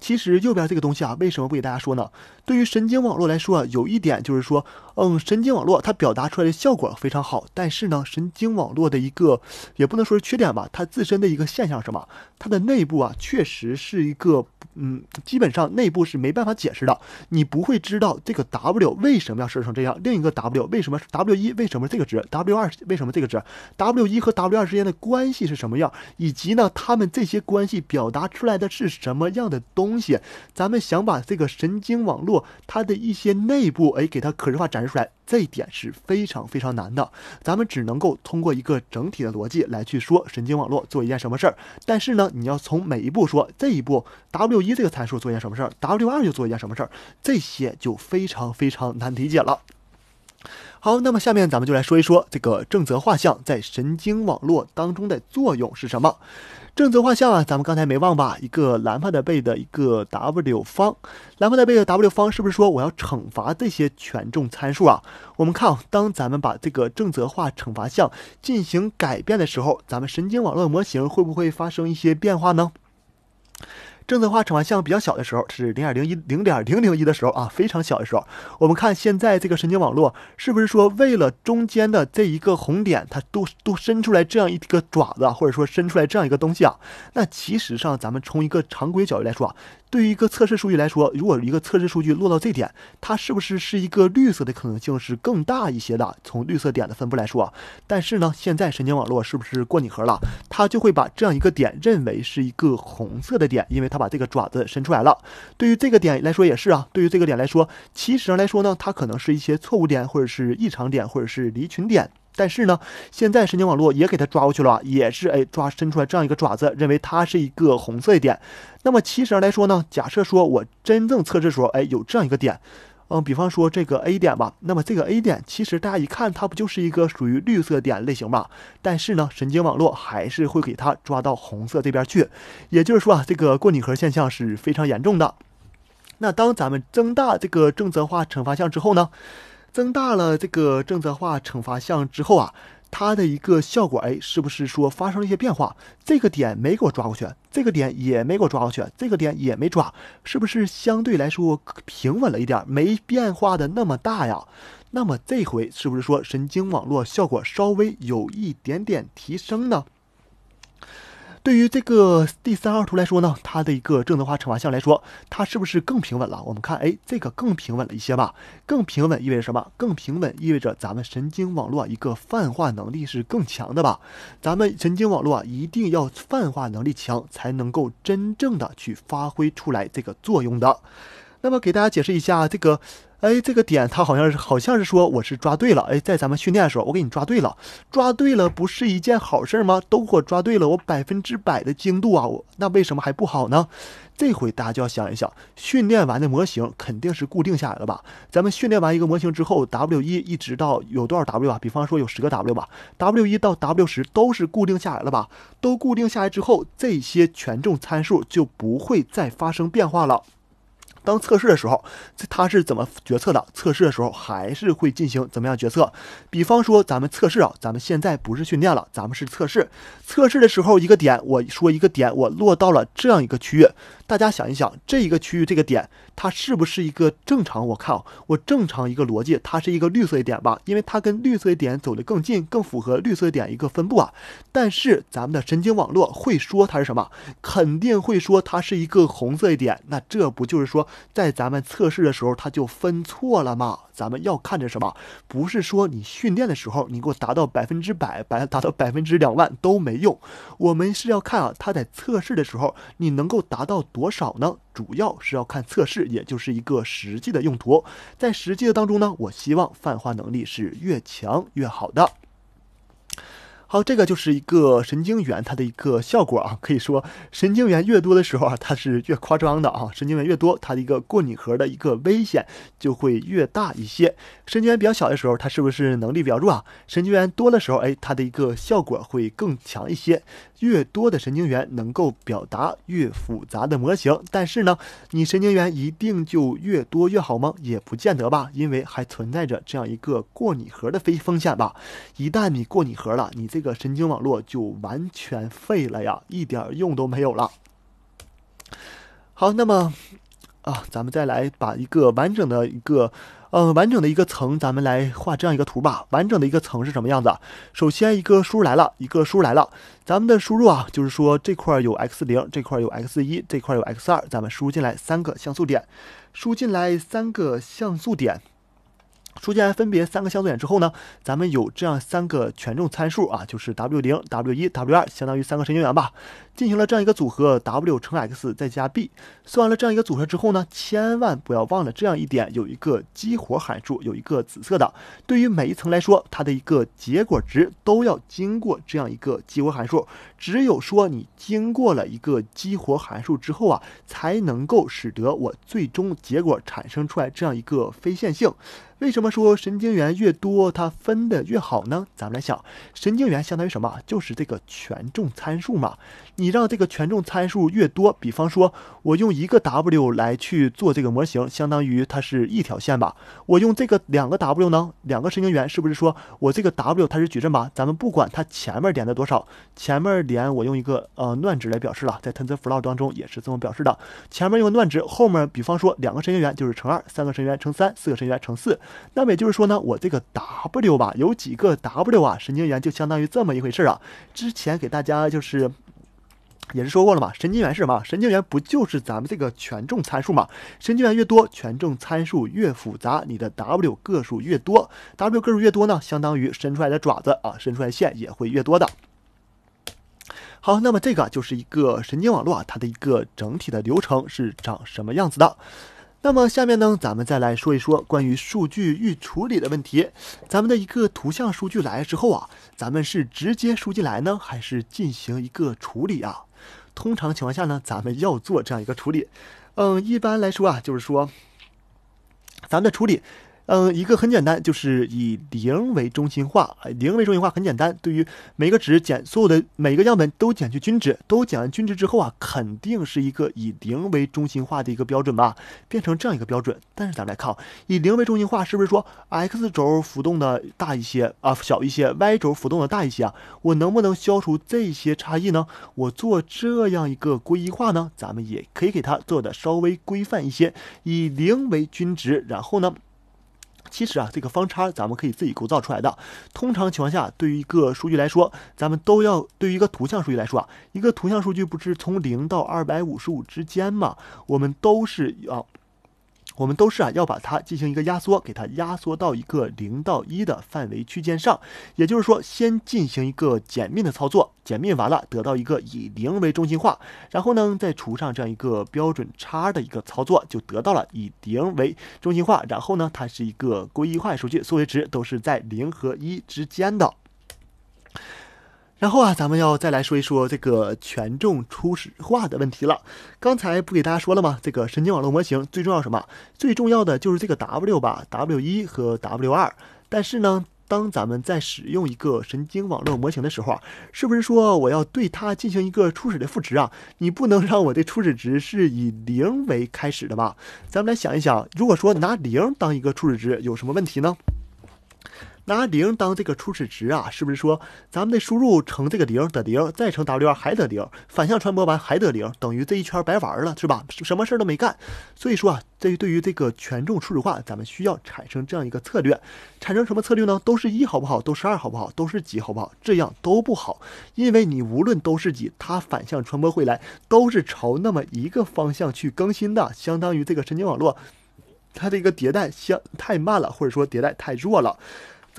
其实右边这个东西啊，为什么不给大家说呢？对于神经网络来说，有一点就是说，嗯，神经网络它表达出来的效果非常好，但是呢，神经网络的一个也不能说是缺点吧，它自身的一个现象是什么？它的内部啊，确实是一个，嗯，基本上内部是没办法解释的。你不会知道这个 W 为什么要设成这样，另一个 W 为什么 W 一为什么这个值，W 二为什么这个值，W 一和 W 二之间的关系是什么样，以及呢，他们这些关系表达出来的是什么样的东？东西，咱们想把这个神经网络它的一些内部哎，给它可视化展示出来，这一点是非常非常难的。咱们只能够通过一个整体的逻辑来去说神经网络做一件什么事儿，但是呢，你要从每一步说，这一步 W 一这个参数做一件什么事儿，W 二就做一件什么事儿，这些就非常非常难理解了。好，那么下面咱们就来说一说这个正则画像在神经网络当中的作用是什么？正则画像啊，咱们刚才没忘吧？一个兰帕的贝的一个 W 方，兰帕的贝的 W 方是不是说我要惩罚这些权重参数啊？我们看，当咱们把这个正则化惩罚项进行改变的时候，咱们神经网络模型会不会发生一些变化呢？正策化成环项比较小的时候是零点零一零点零零一的时候啊，非常小的时候。我们看现在这个神经网络是不是说为了中间的这一个红点，它都都伸出来这样一个爪子，或者说伸出来这样一个东西啊？那其实上咱们从一个常规角度来说啊，对于一个测试数据来说，如果一个测试数据落到这点，它是不是是一个绿色的可能性是更大一些的？从绿色点的分布来说但是呢，现在神经网络是不是过拟合了？它就会把这样一个点认为是一个红色的点，因为它。把这个爪子伸出来了。对于这个点来说也是啊，对于这个点来说，其实上来说呢，它可能是一些错误点，或者是异常点，或者是离群点。但是呢，现在神经网络也给它抓过去了也是哎抓伸出来这样一个爪子，认为它是一个红色的点。那么其实上来说呢，假设说我真正测试的时候，哎有这样一个点。嗯，比方说这个 A 点吧，那么这个 A 点其实大家一看，它不就是一个属于绿色点类型吗？但是呢，神经网络还是会给它抓到红色这边去，也就是说啊，这个过拟合现象是非常严重的。那当咱们增大这个正则化惩罚项之后呢，增大了这个正则化惩罚项之后啊。它的一个效果，哎，是不是说发生了一些变化？这个点没给我抓过去，这个点也没给我抓过去，这个点也没抓，是不是相对来说平稳了一点，没变化的那么大呀？那么这回是不是说神经网络效果稍微有一点点提升呢？对于这个第三二图来说呢，它的一个正则化惩罚项来说，它是不是更平稳了？我们看，哎，这个更平稳了一些吧？更平稳意味着什么？更平稳意味着咱们神经网络一个泛化能力是更强的吧？咱们神经网络啊，一定要泛化能力强，才能够真正的去发挥出来这个作用的。那么给大家解释一下这个，哎，这个点它好像是好像是说我是抓对了，哎，在咱们训练的时候我给你抓对了，抓对了不是一件好事吗？都给我抓对了，我百分之百的精度啊，我那为什么还不好呢？这回大家就要想一想，训练完的模型肯定是固定下来了吧？咱们训练完一个模型之后，W 一一直到有多少 W 吧？比方说有十个 W 吧，W 一到 W 十都是固定下来了吧？都固定下来之后，这些权重参数就不会再发生变化了。当测试的时候，它是怎么决策的？测试的时候还是会进行怎么样决策？比方说，咱们测试啊，咱们现在不是训练了，咱们是测试。测试的时候，一个点，我说一个点，我落到了这样一个区域。大家想一想，这一个区域这个点，它是不是一个正常？我看啊，我正常一个逻辑，它是一个绿色的点吧，因为它跟绿色的点走得更近，更符合绿色点一个分布啊。但是咱们的神经网络会说它是什么？肯定会说它是一个红色一点。那这不就是说，在咱们测试的时候，它就分错了吗？咱们要看着什么？不是说你训练的时候，你给我达到百分之百，百达到百分之两万都没用。我们是要看啊，它在测试的时候，你能够达到多？多少呢？主要是要看测试，也就是一个实际的用途。在实际的当中呢，我希望泛化能力是越强越好的。好，这个就是一个神经元它的一个效果啊。可以说，神经元越多的时候啊，它是越夸张的啊。神经元越多，它的一个过拟合的一个危险就会越大一些。神经元比较小的时候，它是不是能力比较弱啊？神经元多的时候，哎，它的一个效果会更强一些。越多的神经元能够表达越复杂的模型，但是呢，你神经元一定就越多越好吗？也不见得吧，因为还存在着这样一个过拟合的非风险吧。一旦你过拟合了，你这个神经网络就完全废了呀，一点用都没有了。好，那么啊，咱们再来把一个完整的一个。嗯，完整的一个层，咱们来画这样一个图吧。完整的一个层是什么样子？首先，一个输入来了，一个输入来了。咱们的输入啊，就是说这块有 x 零，这块有 x 一，这块有 x 二，咱们输入进来三个像素点，输进来三个像素点。出现分别三个像素点之后呢，咱们有这样三个权重参数啊，就是 W 零、W 一、W 二，相当于三个神经元吧。进行了这样一个组合，W 乘 X 再加 b，算完了这样一个组合之后呢，千万不要忘了这样一点，有一个激活函数，有一个紫色的。对于每一层来说，它的一个结果值都要经过这样一个激活函数。只有说你经过了一个激活函数之后啊，才能够使得我最终结果产生出来这样一个非线性。为什么说神经元越多，它分的越好呢？咱们来想，神经元相当于什么？就是这个权重参数嘛。你让这个权重参数越多，比方说我用一个 W 来去做这个模型，相当于它是一条线吧。我用这个两个 W 呢，两个神经元是不是说我这个 W 它是矩阵吧？咱们不管它前面点的多少，前面。点，我用一个呃乱值来表示了，在 TensorFlow 当中也是这么表示的，前面用乱值，后面比方说两个神经元就是乘二，三个神经元乘三，四个神经元乘四。那么也就是说呢，我这个 W 吧，有几个 W 啊，神经元就相当于这么一回事儿啊。之前给大家就是也是说过了嘛，神经元是什么？神经元不就是咱们这个权重参数嘛？神经元越多，权重参数越复杂，你的 W 个数越多，W 个数越多呢，相当于伸出来的爪子啊，伸出来的线也会越多的。好，那么这个就是一个神经网络啊，它的一个整体的流程是长什么样子的？那么下面呢，咱们再来说一说关于数据预处理的问题。咱们的一个图像数据来之后啊，咱们是直接输进来呢，还是进行一个处理啊？通常情况下呢，咱们要做这样一个处理。嗯，一般来说啊，就是说，咱们的处理。嗯，一个很简单，就是以零为中心化啊，零为中心化很简单，对于每个值减所有的每个样本都减去均值，都减完均值之后啊，肯定是一个以零为中心化的一个标准吧，变成这样一个标准。但是咱们来看以零为中心化是不是说 x 轴浮动的大一些啊，小一些，y 轴浮动的大一些啊？我能不能消除这些差异呢？我做这样一个归一化呢？咱们也可以给它做的稍微规范一些，以零为均值，然后呢？其实啊，这个方差咱们可以自己构造出来的。通常情况下，对于一个数据来说，咱们都要对于一个图像数据来说啊，一个图像数据不是从零到二百五十五之间嘛？我们都是要。我们都是啊，要把它进行一个压缩，给它压缩到一个零到一的范围区间上。也就是说，先进行一个减密的操作，减密完了，得到一个以零为中心化，然后呢，再除上这样一个标准差的一个操作，就得到了以零为中心化，然后呢，它是一个归一化数据，所有值都是在零和一之间的。然后啊，咱们要再来说一说这个权重初始化的问题了。刚才不给大家说了吗？这个神经网络模型最重要什么？最重要的就是这个 W 吧，W 一和 W 二。但是呢，当咱们在使用一个神经网络模型的时候，是不是说我要对它进行一个初始的赋值啊？你不能让我的初始值是以零为开始的吧？咱们来想一想，如果说拿零当一个初始值，有什么问题呢？拿零当这个初始值啊，是不是说咱们的输入乘这个零得零，再乘 W 还得零，反向传播完还得零，等于这一圈白玩了，是吧？什么事儿都没干。所以说啊，这对于这个权重初始化，咱们需要产生这样一个策略，产生什么策略呢？都是一好不好？都是二好不好？都是几好不好？这样都不好，因为你无论都是几，它反向传播回来都是朝那么一个方向去更新的，相当于这个神经网络它这个迭代相太慢了，或者说迭代太弱了。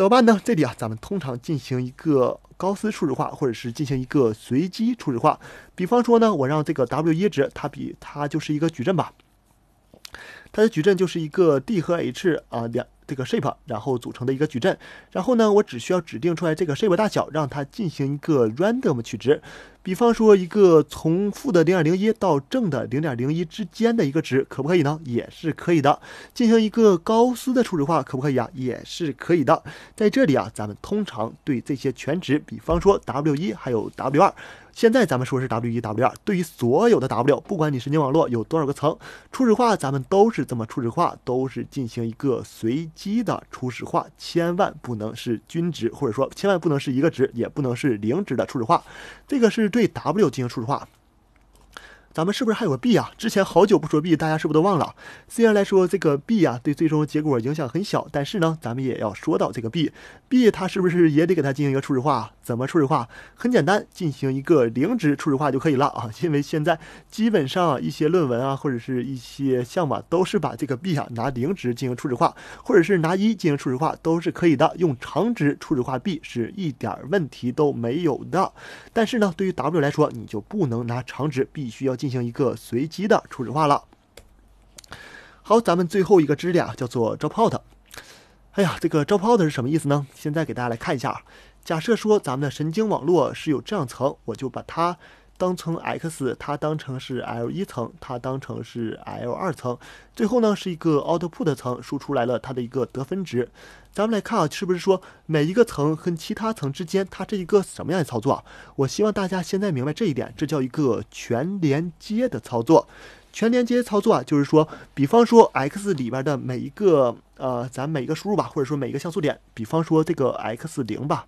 怎么办呢？这里啊，咱们通常进行一个高斯初始化，或者是进行一个随机初始化。比方说呢，我让这个 W 一值，它比它就是一个矩阵吧，它的矩阵就是一个 D 和 H 啊两这个 shape，然后组成的一个矩阵。然后呢，我只需要指定出来这个 shape 大小，让它进行一个 random 取值。比方说，一个从负的零点零一到正的零点零一之间的一个值，可不可以呢？也是可以的。进行一个高斯的初始化，可不可以啊？也是可以的。在这里啊，咱们通常对这些全值，比方说 W 一还有 W 二，现在咱们说是 W 一 W 二。对于所有的 W，不管你神经网络有多少个层，初始化咱们都是这么初始化，都是进行一个随机的初始化，千万不能是均值，或者说千万不能是一个值，也不能是零值的初始化。这个是。对 W 进行初始化。咱们是不是还有个 b 啊？之前好久不说 b，大家是不是都忘了？虽然来说这个 b 啊对最终结果影响很小，但是呢，咱们也要说到这个 b，b 它是不是也得给它进行一个初始化？怎么初始化？很简单，进行一个零值初始化就可以了啊。因为现在基本上一些论文啊，或者是一些项目啊，都是把这个 b 啊拿零值进行初始化，或者是拿一进行初始化都是可以的。用常值初始化 b 是一点问题都没有的。但是呢，对于 w 来说，你就不能拿常值，必须要。进行一个随机的初始化了。好，咱们最后一个知识点叫做 Dropout。哎呀，这个 Dropout 是什么意思呢？现在给大家来看一下啊。假设说咱们的神经网络是有这样层，我就把它。当成 x，它当成是 l 一层，它当成是 l 二层，最后呢是一个 output 层，输出来了它的一个得分值。咱们来看啊，是不是说每一个层跟其他层之间，它是一个什么样的操作？我希望大家现在明白这一点，这叫一个全连接的操作。全连接操作啊，就是说，比方说 x 里边的每一个呃，咱每一个输入吧，或者说每一个像素点，比方说这个 x 零吧，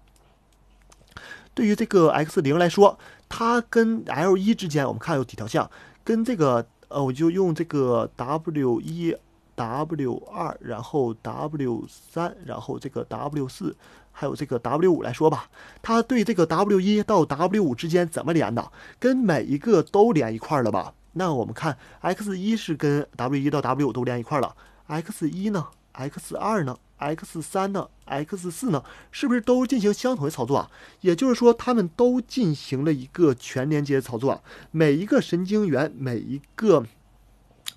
对于这个 x 零来说。它跟 L 一之间，我们看有几条线，跟这个呃，我就用这个 W 一、W 二，然后 W 三，然后这个 W 四，还有这个 W 五来说吧。它对这个 W 一到 W 五之间怎么连的？跟每一个都连一块了吧？那我们看 X 一是跟 W 一到 W 五都连一块了，X 一呢？x 二呢？x 三呢？x 四呢？是不是都进行相同的操作啊？也就是说，他们都进行了一个全连接操作，每一个神经元，每一个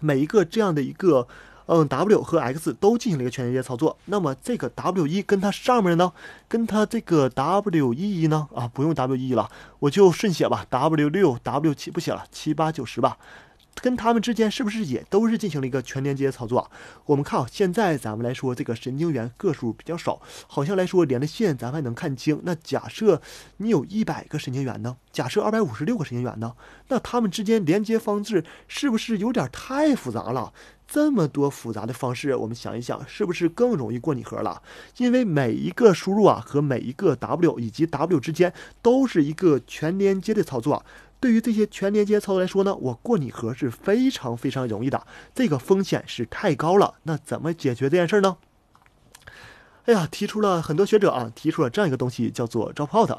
每一个这样的一个，嗯，w 和 x 都进行了一个全连接操作。那么这个 w 一跟它上面呢，跟它这个 w 一呢，啊，不用 w 一了，我就顺写吧，w 六、w 七不写了，七八九十吧。跟他们之间是不是也都是进行了一个全连接操作？我们看，啊，现在咱们来说，这个神经元个数比较少，好像来说连的线咱们还能看清。那假设你有一百个神经元呢？假设二百五十六个神经元呢？那他们之间连接方式是不是有点太复杂了？这么多复杂的方式，我们想一想，是不是更容易过拟合了？因为每一个输入啊和每一个 W 以及 W 之间都是一个全连接的操作。对于这些全连接操作来说呢，我过拟合是非常非常容易的，这个风险是太高了。那怎么解决这件事儿呢？哎呀，提出了很多学者啊，提出了这样一个东西，叫做 dropout。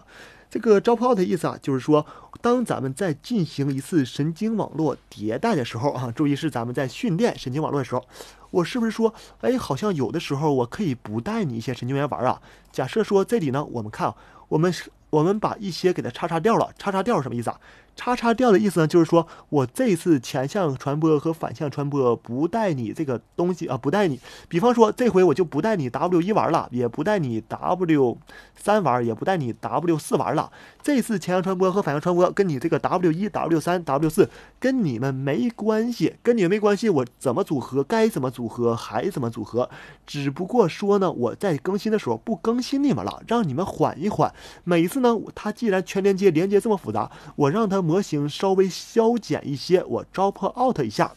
这个 dropout 的意思啊，就是说，当咱们在进行一次神经网络迭代的时候啊，注意是咱们在训练神经网络的时候，我是不是说，哎，好像有的时候我可以不带你一些神经元玩啊？假设说这里呢，我们看啊，我们我们把一些给它叉叉掉了，叉叉掉是什么意思啊？叉叉掉的意思呢，就是说我这次前向传播和反向传播不带你这个东西啊，不带你。比方说这回我就不带你 W 一玩了，也不带你 W 三玩，也不带你 W 四玩了。这次前向传播和反向传播跟你这个 W 一、W 三、W 四跟你们没关系，跟你们没关系。我怎么组合，该怎么组合还怎么组合。只不过说呢，我在更新的时候不更新你们了，让你们缓一缓。每次呢，它既然全连接连接这么复杂，我让它。模型稍微削减一些，我 drop out 一下。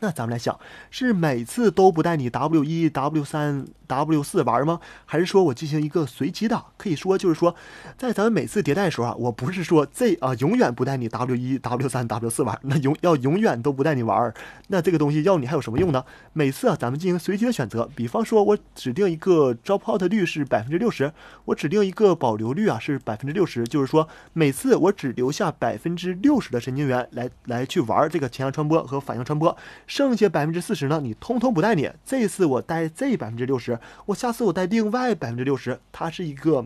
那咱们来想，是每次都不带你 W 一 W 三。W 四玩吗？还是说我进行一个随机的？可以说就是说，在咱们每次迭代的时候啊，我不是说 Z 啊永远不带你 W 一 W 三 W 四玩，那永要永远都不带你玩，那这个东西要你还有什么用呢？每次啊，咱们进行随机的选择，比方说我指定一个招 pot 率是百分之六十，我指定一个保留率啊是百分之六十，就是说每次我只留下百分之六十的神经元来来去玩这个前向传播和反向传播，剩下百分之四十呢，你通通不带你。这次我带这百分之六十。我下次我带另外百分之六十，它是一个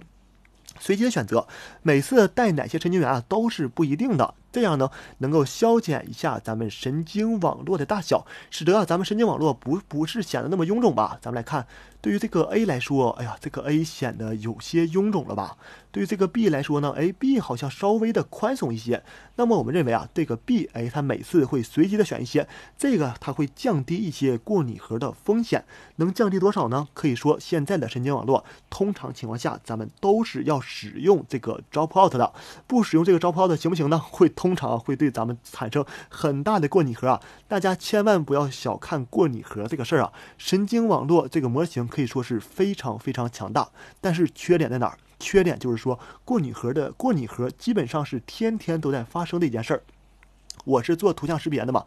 随机的选择，每次带哪些神经元啊都是不一定的，这样呢能够消减一下咱们神经网络的大小，使得啊咱们神经网络不不是显得那么臃肿吧？咱们来看。对于这个 A 来说，哎呀，这个 A 显得有些臃肿了吧？对于这个 B 来说呢哎 B 好像稍微的宽松一些。那么我们认为啊，这个 B，哎，它每次会随机的选一些，这个它会降低一些过拟合的风险，能降低多少呢？可以说，现在的神经网络通常情况下，咱们都是要使用这个 Dropout 的，不使用这个 Dropout 行不行呢？会通常会对咱们产生很大的过拟合啊！大家千万不要小看过拟合这个事儿啊，神经网络这个模型。可以说是非常非常强大，但是缺点在哪儿？缺点就是说过拟合的过拟合基本上是天天都在发生的一件事儿。我是做图像识别的嘛。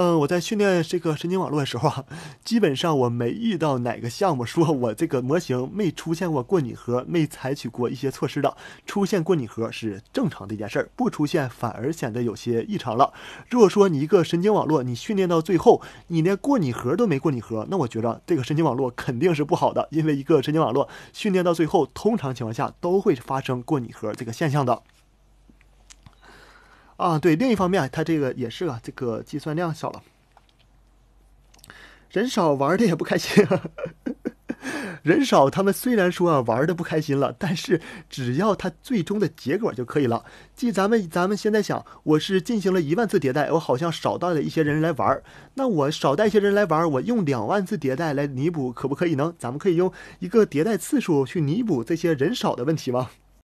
嗯，我在训练这个神经网络的时候啊，基本上我没遇到哪个项目说我这个模型没出现过过拟合，没采取过一些措施的。出现过拟合是正常的一件事儿，不出现反而显得有些异常了。如果说你一个神经网络你训练到最后，你连过拟合都没过拟合，那我觉着这个神经网络肯定是不好的，因为一个神经网络训练到最后，通常情况下都会发生过拟合这个现象的。啊，对，另一方面，它这个也是啊，这个计算量小了，人少玩的也不开心。人少，他们虽然说啊玩的不开心了，但是只要它最终的结果就可以了。即咱们咱们现在想，我是进行了一万次迭代，我好像少带了一些人来玩那我少带一些人来玩，我用两万次迭代来弥补，可不可以呢？咱们可以用一个迭代次数去弥补这些人少的问题吗？